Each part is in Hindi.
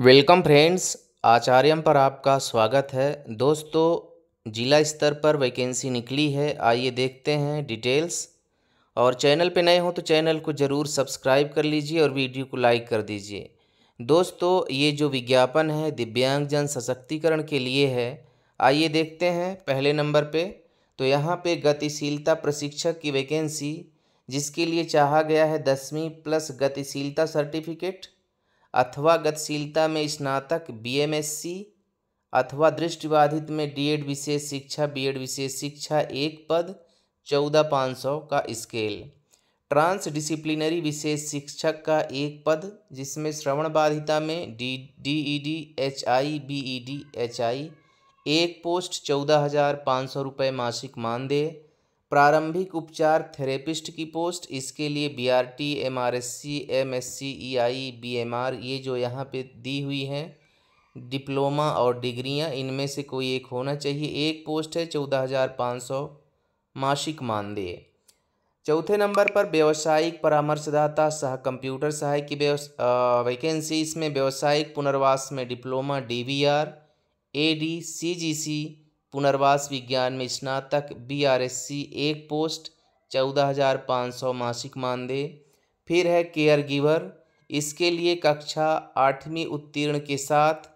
वेलकम फ्रेंड्स आचार्यम पर आपका स्वागत है दोस्तों जिला स्तर पर वैकेंसी निकली है आइए देखते हैं डिटेल्स और चैनल पे नए हो तो चैनल को ज़रूर सब्सक्राइब कर लीजिए और वीडियो को लाइक कर दीजिए दोस्तों ये जो विज्ञापन है दिव्यांगजन सशक्तिकरण के लिए है आइए देखते हैं पहले नंबर पे तो यहाँ पे गतिशीलता प्रशिक्षक की वैकेंसी जिसके लिए चाहा गया है दसवीं प्लस गतिशीलता सर्टिफिकेट अथवा गतिशीलता में स्नातक बीएमएससी अथवा दृष्टिबाधित में डीएड विशेष शिक्षा बीएड विशेष शिक्षा एक पद चौदह पाँच सौ का स्केल ट्रांस डिसिप्लिनरी विशेष शिक्षक का एक पद जिसमें श्रवण बाधिता में D D E D H I B E D H I एक पोस्ट चौदह हज़ार पाँच सौ रुपये मासिक मानदेय प्रारंभिक उपचार थेरेपिस्ट की पोस्ट इसके लिए B R T M R S C M S C I B M R ये जो यहाँ पे दी हुई हैं डिप्लोमा और डिग्रियाँ इनमें से कोई एक होना चाहिए एक पोस्ट है चौदह हज़ार पाँच सौ मासिक मानदेय चौथे नंबर पर व्यावसायिक परामर्शदाता सह कंप्यूटर सहायक की वैकेंसी इसमें व्यावसायिक पुनर्वास में diploma D V R A D C G C पुनर्वास विज्ञान में स्नातक बी आर एस सी एक पोस्ट चौदह हज़ार पाँच सौ मासिक मानदेय फिर है केयर गिवर इसके लिए कक्षा आठवीं उत्तीर्ण के साथ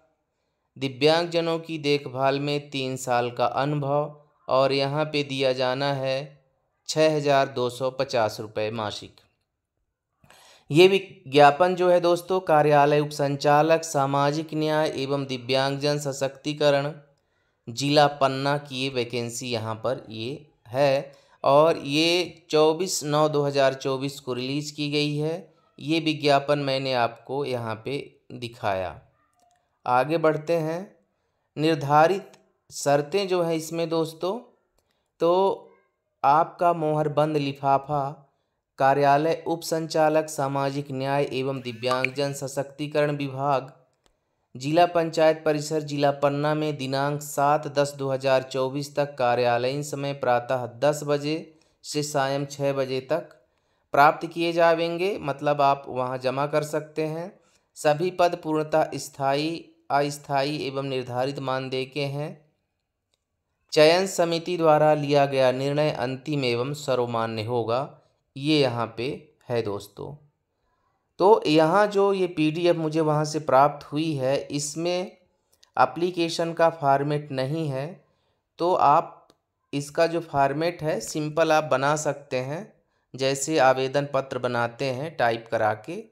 दिव्यांगजनों की देखभाल में तीन साल का अनुभव और यहाँ पे दिया जाना है छः हज़ार दो सौ पचास रुपये मासिक ये विज्ञापन जो है दोस्तों कार्यालय उपसंचालक सामाजिक न्याय एवं दिव्यांगजन सशक्तिकरण ज़िला पन्ना की ये वैकेंसी यहाँ पर ये है और ये 24 नौ 2024 को रिलीज़ की गई है ये विज्ञापन मैंने आपको यहाँ पे दिखाया आगे बढ़ते हैं निर्धारित शर्तें जो है इसमें दोस्तों तो आपका मोहरबंद लिफाफा कार्यालय उप संचालक सामाजिक न्याय एवं दिव्यांगजन सशक्तिकरण विभाग जिला पंचायत परिसर जिला पन्ना में दिनांक सात दस दो हज़ार चौबीस तक कार्यालयीन समय प्रातः दस बजे से सायं छः बजे तक प्राप्त किए जाएंगे मतलब आप वहाँ जमा कर सकते हैं सभी पद पूर्णतः स्थायी अस्थायी एवं निर्धारित मानदेय के हैं चयन समिति द्वारा लिया गया निर्णय अंतिम एवं सर्वमान्य होगा ये यहाँ पे है दोस्तों तो यहाँ जो ये पीडीएफ मुझे वहाँ से प्राप्त हुई है इसमें अप्लीकेशन का फॉर्मेट नहीं है तो आप इसका जो फॉर्मेट है सिंपल आप बना सकते हैं जैसे आवेदन पत्र बनाते हैं टाइप करा के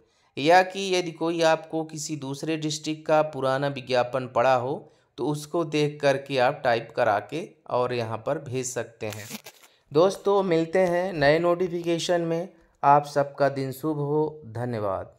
या कि यदि कोई आपको किसी दूसरे डिस्ट्रिक्ट का पुराना विज्ञापन पड़ा हो तो उसको देख करके आप टाइप करा के और यहाँ पर भेज सकते हैं दोस्तों मिलते हैं नए नोटिफिकेशन में आप सबका दिन शुभ हो धन्यवाद